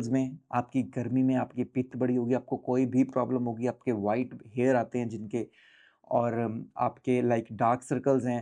facials में आपकी गर्मी में आपकी पित्त बड़ी होगी आपको कोई भी प्रॉब्लम होगी आपके वाइट हेयर आते हैं जिनके और आपके लाइक डार्क सर्कल्स हैं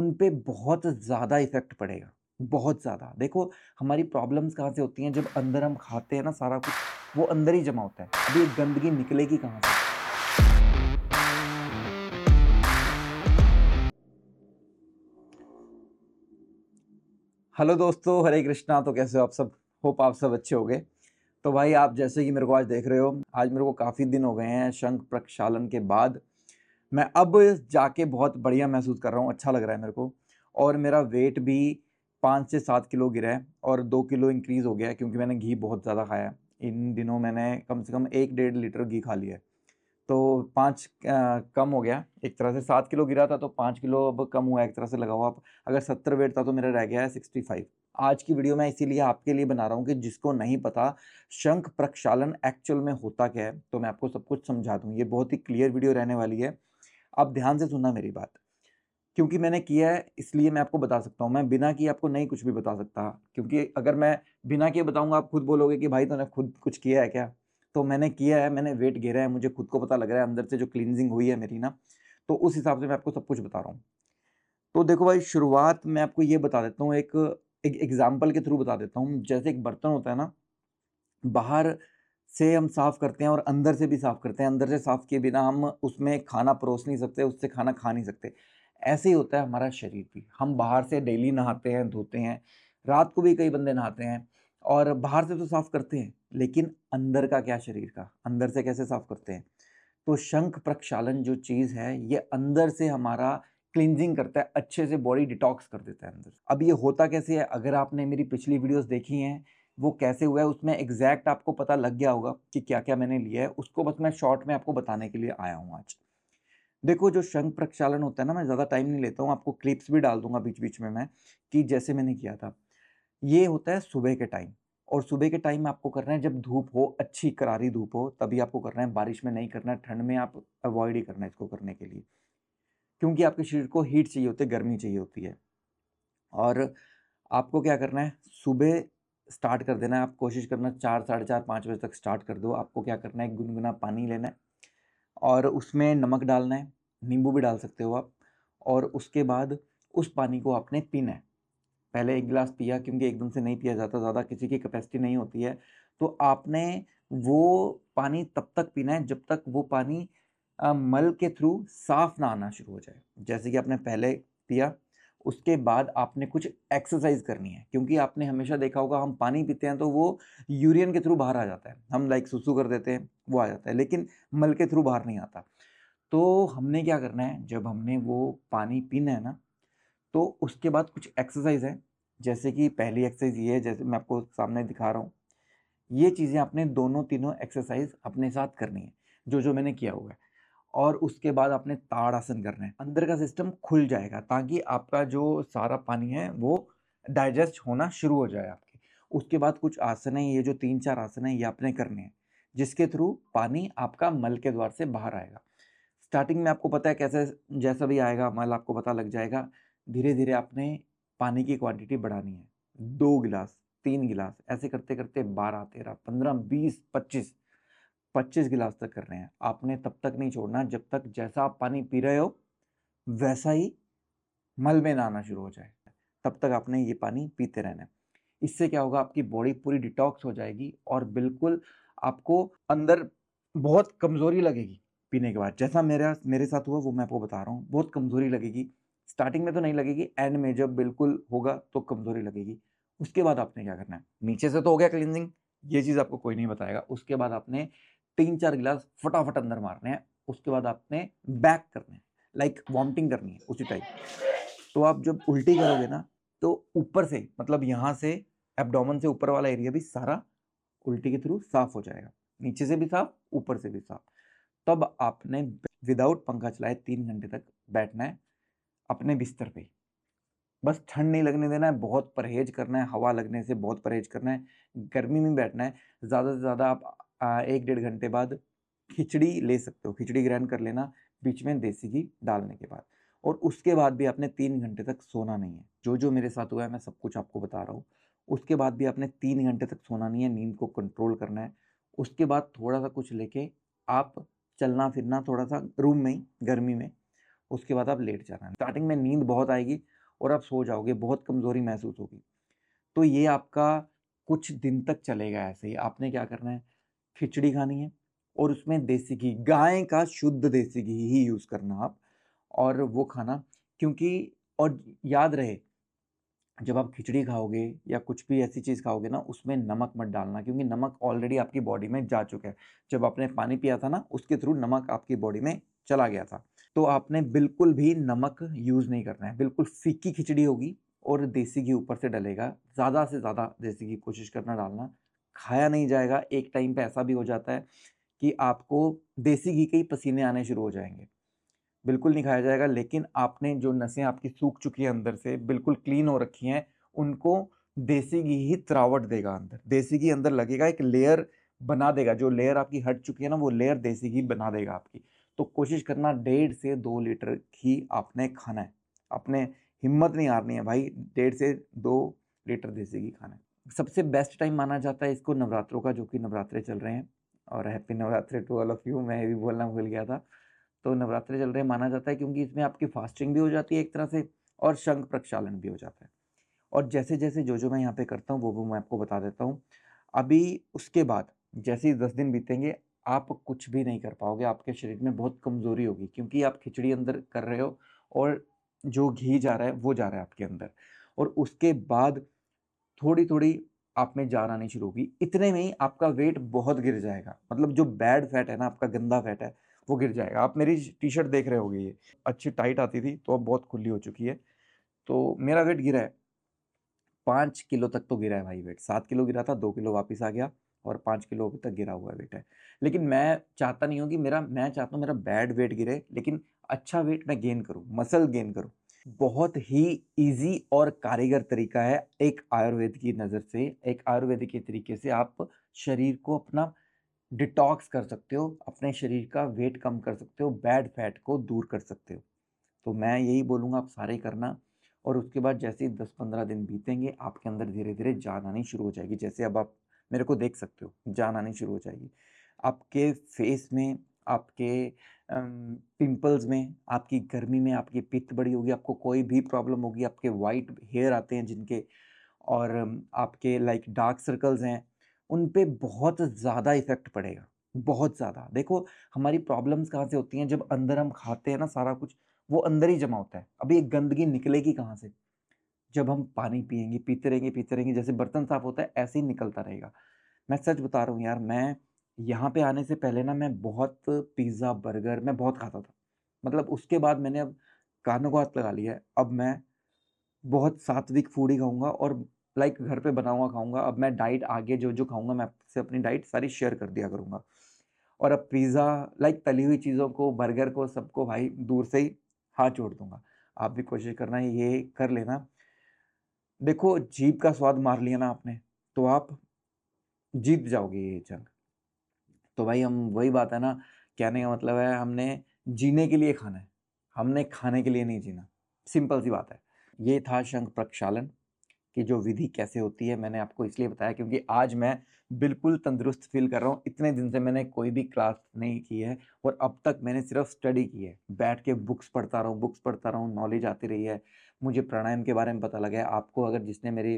उन पर बहुत ज़्यादा इफ़ेक्ट पड़ेगा बहुत ज़्यादा देखो हमारी प्रॉब्लम्स कहाँ से होती हैं जब अंदर हम खाते हैं ना सारा कुछ वो अंदर ही जमा होता है अभी गंदगी निकलेगी कहाँ से हेलो दोस्तों हरे कृष्णा तो कैसे हो आप सब होप आप सब अच्छे हो गए तो भाई आप जैसे कि मेरे को आज देख रहे हो आज मेरे को काफ़ी दिन हो गए हैं शंख प्रक्षालन के बाद मैं अब जाके बहुत बढ़िया महसूस कर रहा हूँ अच्छा लग रहा है मेरे को और मेरा वेट भी पाँच से सात किलो गिरा है और दो किलो इंक्रीज़ हो गया है क्योंकि मैंने घी बहुत ज़्यादा खाया है इन दिनों मैंने कम से कम एक डेढ़ लीटर घी खा लिया है तो पाँच कम हो गया एक तरह से सात किलो गिरा था तो पाँच किलो अब कम हुआ एक तरह से लगाओ आप अगर सत्तर वेट था तो मेरा रह गया है सिक्सटी फाइव आज की वीडियो मैं इसीलिए आपके लिए बना रहा हूँ कि जिसको नहीं पता शंख प्रक्षालन एक्चुअल में होता क्या है तो मैं आपको सब कुछ समझा दूँ ये बहुत ही क्लियर वीडियो रहने वाली है आप ध्यान से सुनना मेरी बात क्योंकि मैंने किया है इसलिए मैं आपको बता सकता हूँ मैं बिना किए आपको नहीं कुछ भी बता सकता क्योंकि अगर मैं बिना किए बताऊँगा आप खुद बोलोगे कि भाई तुमने खुद कुछ किया है क्या तो मैंने किया है मैंने वेट घेरा है मुझे खुद को पता लग रहा है अंदर से जो क्लिनजिंग हुई है मेरी ना तो उस हिसाब से मैं आपको सब कुछ बता रहा हूँ तो देखो भाई शुरुआत मैं आपको ये बता देता हूँ एक एक एग्ज़ाम्पल के थ्रू बता देता हूँ जैसे एक बर्तन होता है ना बाहर से हम साफ़ करते हैं और अंदर से भी साफ़ करते हैं अंदर से साफ़ किए बिना हम उसमें खाना परोस नहीं सकते उससे खाना खा नहीं सकते ऐसे ही होता है हमारा शरीर भी हम बाहर से डेली नहाते हैं धोते हैं रात को भी कई बंदे नहाते हैं और बाहर से तो साफ़ करते हैं लेकिन अंदर का क्या शरीर का अंदर से कैसे साफ़ करते हैं तो शंख प्रक्षालन जो चीज़ है ये अंदर से हमारा क्लिनजिंग करता है अच्छे से बॉडी डिटॉक्स कर देता है अंदर अब ये होता कैसे है अगर आपने मेरी पिछली वीडियोस देखी हैं वो कैसे हुआ है उसमें एग्जैक्ट आपको पता लग गया होगा कि क्या क्या मैंने लिया है उसको बस मैं शॉर्ट में आपको बताने के लिए आया हूँ आज देखो जो शंख प्रक्षालन होता है ना मैं ज़्यादा टाइम नहीं लेता हूँ आपको क्लिप्स भी डाल दूंगा बीच बीच में मैं कि जैसे मैंने किया था ये होता है सुबह के टाइम और सुबह के टाइम में आपको करना है जब धूप हो अच्छी करारी धूप हो तभी आपको करना है बारिश में नहीं करना है ठंड में आप अवॉइड ही करना है इसको करने के लिए क्योंकि आपके शरीर को हीट चाहिए होती है गर्मी चाहिए होती है और आपको क्या करना है सुबह स्टार्ट कर देना है आप कोशिश करना चार साढ़े चार पाँच बजे तक स्टार्ट कर दो आपको क्या करना है गुनगुना पानी लेना है और उसमें नमक डालना है नींबू भी डाल सकते हो आप और उसके बाद उस पानी को आपने पीना है पहले एक गिलास पिया क्योंकि एकदम से नहीं पिया जाता ज़्यादा किसी की कैपेसिटी नहीं होती है तो आपने वो पानी तब तक पीना है जब तक वो पानी मल के थ्रू साफ ना आना शुरू हो जाए जैसे कि आपने पहले पिया उसके बाद आपने कुछ एक्सरसाइज करनी है क्योंकि आपने हमेशा देखा होगा हम पानी पीते हैं तो वो यूरियन के थ्रू बाहर आ जाता है हम लाइक सुसु कर देते हैं वो आ जाता है लेकिन मल के थ्रू बाहर नहीं आता तो हमने क्या करना है जब हमने वो पानी पीना है ना तो उसके बाद कुछ एक्सरसाइज है जैसे कि पहली एक्सरसाइज ये है जैसे मैं आपको सामने दिखा रहा हूँ ये चीज़ें आपने दोनों तीनों एक्सरसाइज अपने साथ करनी है जो जो मैंने किया हुआ है और उसके बाद आपने ताड़ आसन करना है अंदर का सिस्टम खुल जाएगा ताकि आपका जो सारा पानी है वो डाइजेस्ट होना शुरू हो जाए आपके उसके बाद कुछ आसन है ये जो तीन चार आसन है ये आपने करने हैं जिसके थ्रू पानी आपका मल के द्वार से बाहर आएगा स्टार्टिंग में आपको पता है कैसे जैसा भी आएगा मल आपको पता लग जाएगा धीरे धीरे आपने पानी की क्वांटिटी बढ़ानी है दो गिलास तीन गिलास ऐसे करते करते बारह तेरह पंद्रह बीस पच्चीस पच्चीस गिलास तक कर रहे हैं आपने तब तक नहीं छोड़ना जब तक जैसा आप पानी पी रहे हो वैसा ही मल में ना आना शुरू हो जाए तब तक आपने ये पानी पीते रहना है इससे क्या होगा आपकी बॉडी पूरी डिटॉक्स हो जाएगी और बिल्कुल आपको अंदर बहुत कमज़ोरी लगेगी पीने के बाद जैसा मेरा मेरे साथ हुआ वो मैं आपको बता रहा हूँ बहुत कमज़ोरी लगेगी स्टार्टिंग में तो नहीं लगेगी एंड में जब बिल्कुल होगा तो कमज़ोरी लगेगी उसके बाद आपने क्या करना है नीचे से तो हो गया क्लिनजिंग ये चीज़ आपको कोई नहीं बताएगा उसके बाद आपने तीन चार गिलास फटाफट अंदर मारने हैं उसके बाद आपने बैक करने हैं लाइक वॉमिटिंग करनी है उसी टाइप तो आप जब उल्टी करोगे ना तो ऊपर से मतलब यहाँ से एबडोमन से ऊपर वाला एरिया भी सारा उल्टी के थ्रू साफ हो जाएगा नीचे से भी साफ ऊपर से भी साफ तब आपने विदाउट पंखा चलाए तीन घंटे तक बैठना है अपने बिस्तर पे बस ठंड नहीं लगने देना है बहुत परहेज करना है हवा लगने से बहुत परहेज करना है गर्मी में बैठना है ज़्यादा से ज़्यादा आप एक डेढ़ घंटे बाद खिचड़ी ले सकते हो खिचड़ी ग्रहण कर लेना बीच में देसी घी डालने के बाद और उसके बाद भी आपने तीन घंटे तक सोना नहीं है जो जो मेरे साथ हुआ है मैं सब कुछ आपको बता रहा हूँ उसके बाद भी आपने तीन घंटे तक सोना नहीं है नींद को कंट्रोल करना है उसके बाद थोड़ा सा कुछ लेके आप चलना फिरना थोड़ा सा रूम में ही गर्मी में उसके बाद आप लेट जाना है स्टार्टिंग में नींद बहुत आएगी और आप सो जाओगे बहुत कमज़ोरी महसूस होगी तो ये आपका कुछ दिन तक चलेगा ऐसे ही आपने क्या करना है खिचड़ी खानी है और उसमें देसी घी गाय का शुद्ध देसी घी ही यूज़ करना आप और वो खाना क्योंकि और याद रहे जब आप खिचड़ी खाओगे या कुछ भी ऐसी चीज़ खाओगे ना उसमें नमक मत डालना क्योंकि नमक ऑलरेडी आपकी बॉडी में जा चुका है जब आपने पानी पिया था ना उसके थ्रू नमक आपकी बॉडी में चला गया था तो आपने बिल्कुल भी नमक यूज़ नहीं करना है बिल्कुल फीकी खिचड़ी होगी और देसी घी ऊपर से डलेगा ज़्यादा से ज़्यादा देसी घी कोशिश करना डालना खाया नहीं जाएगा एक टाइम पे ऐसा भी हो जाता है कि आपको देसी घी के ही पसीने आने शुरू हो जाएंगे बिल्कुल नहीं खाया जाएगा लेकिन आपने जो नसें आपकी सूख चुकी हैं अंदर से बिल्कुल क्लीन हो रखी हैं उनको देसी घी ही त्रावट देगा अंदर देसी घी अंदर लगेगा एक लेयर बना देगा जो लेयर आपकी हट चुकी है ना वो लेयर देसी घी बना देगा आपकी तो कोशिश करना डेढ़ से दो लीटर घी आपने खाना है आपने हिम्मत नहीं हारनी है भाई डेढ़ से दो लीटर देसी घी खाना है सबसे बेस्ट टाइम माना जाता है इसको नवरात्रों का जो कि नवरात्रे चल रहे हैं और happy Navratre to all of you मैं भी बोलना भूल गया था तो नवरात्रे चल रहे हैं माना जाता है क्योंकि इसमें आपकी फास्टिंग भी हो जाती है एक तरह से और शंख प्रक्षालन भी हो जाता है और जैसे जैसे जो जो मैं यहाँ पे करता हूँ वो भी मैं आपको बता देता हूँ अभी उसके बाद जैसे ही दस दिन बीतेंगे आप कुछ भी नहीं कर पाओगे आपके शरीर में बहुत कमज़ोरी होगी क्योंकि आप खिचड़ी अंदर कर रहे हो और जो घी जा रहा है वो जा रहा है आपके अंदर और उसके बाद थोड़ी थोड़ी आप में जान आनी शुरू होगी इतने में ही आपका वेट बहुत गिर जाएगा मतलब जो बैड फैट है ना आपका गंदा फैट है वो गिर जाएगा आप मेरी टी शर्ट देख रहे होगे ये अच्छी टाइट आती थी तो अब बहुत खुली हो चुकी है तो मेरा वेट गिरा है पाँच किलो तक तो गिरा है भाई वेट सात किलो गिरा था दो किलो वापस आ गया और पाँच किलो अभी तक गिरा हुआ है वेट है लेकिन मैं चाहता नहीं हूँ कि मेरा मैं चाहता हूँ मेरा बैड वेट गिरे लेकिन अच्छा वेट मैं गेन करूँ मसल गेन करूँ बहुत ही इजी और कारीगर तरीका है एक आयुर्वेद की नज़र से एक आयुर्वेद के तरीके से आप शरीर को अपना डिटॉक्स कर सकते हो अपने शरीर का वेट कम कर सकते हो बैड फैट को दूर कर सकते हो तो मैं यही बोलूँगा आप सारे करना और उसके बाद जैसे ही दस पंद्रह दिन बीतेंगे आपके अंदर धीरे धीरे जान आनी शुरू हो जाएगी जैसे अब आप मेरे को देख सकते हो जान आनी शुरू हो जाएगी आपके फेस में आपके पिंपल्स में आपकी गर्मी में आपकी पित्त बड़ी होगी आपको कोई भी प्रॉब्लम होगी आपके वाइट हेयर आते हैं जिनके और आपके लाइक डार्क सर्कल्स हैं उन पर बहुत ज़्यादा इफ़ेक्ट पड़ेगा बहुत ज़्यादा देखो हमारी प्रॉब्लम्स कहाँ से होती हैं जब अंदर हम खाते हैं ना सारा कुछ वो अंदर ही जमा होता है अभी एक गंदगी निकलेगी कहाँ से जब हम पानी पियेंगे पीते रहेंगे पीते रहेंगे जैसे बर्तन साफ होता है ऐसे ही निकलता रहेगा मैं सच बता रहा हूँ यार मैं यहाँ पे आने से पहले ना मैं बहुत पिज़्ज़ा बर्गर मैं बहुत खाता था मतलब उसके बाद मैंने अब कानों को हाथ लगा लिया है अब मैं बहुत सात्विक फूड ही खाऊंगा और लाइक घर पे बना हुआ खाऊंगा अब मैं डाइट आगे जो जो खाऊंगा मैं आपसे अपनी डाइट सारी शेयर कर दिया करूँगा और अब पिज़्ज़ा लाइक तली हुई चीज़ों को बर्गर को सबको भाई दूर से ही हाथ छोड़ दूंगा आप भी कोशिश करना ये कर लेना देखो जीप का स्वाद मार लिया ना आपने तो आप जीत जाओगे ये जंग तो भाई हम वही बात है ना कहने का मतलब है हमने जीने के लिए खाना है हमने खाने के लिए नहीं जीना सिंपल सी बात है ये था शंख प्रक्षालन कि जो विधि कैसे होती है मैंने आपको इसलिए बताया क्योंकि आज मैं बिल्कुल तंदुरुस्त फील कर रहा हूँ इतने दिन से मैंने कोई भी क्लास नहीं की है और अब तक मैंने सिर्फ स्टडी की है बैठ के बुक्स पढ़ता रहा हूँ बुक्स पढ़ता रहा हूँ नॉलेज आती रही है मुझे प्राणायाम के बारे में पता लगा है आपको अगर जिसने मेरे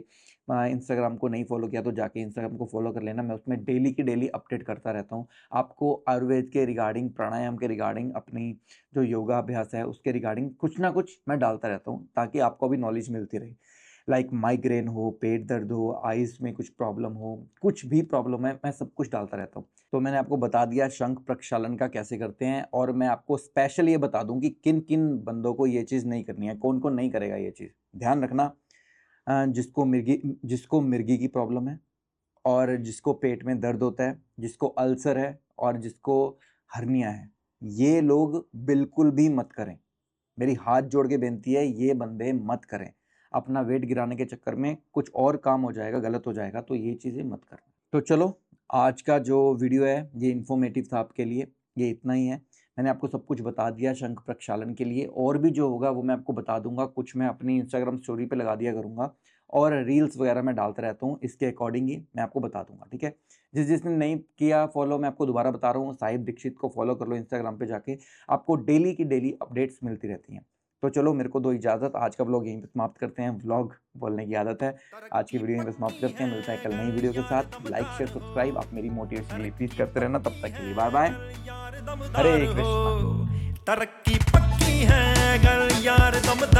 इंस्टाग्राम को नहीं फॉलो किया तो जाके इंस्टाग्राम को फॉलो कर लेना मैं उसमें डेली की डेली अपडेट करता रहता हूँ आपको आयुर्वेद के रिगार्डिंग प्राणायाम के रिगार्डिंग अपनी जो योगा अभ्यास है उसके रिगार्डिंग कुछ ना कुछ मैं डालता रहता हूँ ताकि आपको भी नॉलेज मिलती रहे लाइक माइग्रेन हो पेट दर्द हो आइज में कुछ प्रॉब्लम हो कुछ भी प्रॉब्लम है मैं सब कुछ डालता रहता हूँ तो मैंने आपको बता दिया शंख प्रक्षालन का कैसे करते हैं और मैं आपको स्पेशल ये बता दूँ कि किन किन बंदों को ये चीज़ नहीं करनी है कौन कौन नहीं करेगा ये चीज़ ध्यान रखना जिसको मिर्गी जिसको मिर्गी की प्रॉब्लम है और जिसको पेट में दर्द होता है जिसको अल्सर है और जिसको हर्निया है ये लोग बिल्कुल भी मत करें मेरी हाथ जोड़ के बेनती है ये बंदे मत करें अपना वेट गिराने के चक्कर में कुछ और काम हो जाएगा गलत हो जाएगा तो ये चीज़ें मत करना तो चलो आज का जो वीडियो है ये इन्फॉर्मेटिव था आपके लिए ये इतना ही है मैंने आपको सब कुछ बता दिया शंख प्रक्षालन के लिए और भी जो होगा वो मैं आपको बता दूंगा कुछ मैं अपनी इंस्टाग्राम स्टोरी पे लगा दिया करूँगा और रील्स वगैरह मैं डालता रहता हूँ इसके अकॉर्डिंग ही मैं आपको बता दूंगा ठीक है जिस जिसने नहीं किया फॉलो मैं आपको दोबारा बता रहा हूँ साहिब दीक्षित को फॉलो कर लो इंस्टाग्राम पर जाके आपको डेली की डेली अपडेट्स मिलती रहती हैं तो चलो मेरे को दो इजाज़त आज का ब्लॉग यहीं पर समाप्त करते हैं ब्लॉग बोलने की आदत है आज की वीडियो यहीं पर समाप्त करते हैं मिलता है कल नई वीडियो के साथ लाइक शेयर सब्सक्राइब आप मेरी मोटिवेशन के लिए प्लीज़ करते रहना तब तक के लिए बाय बाय हरे कृष्ण तरक्की पक्की है यार दमदार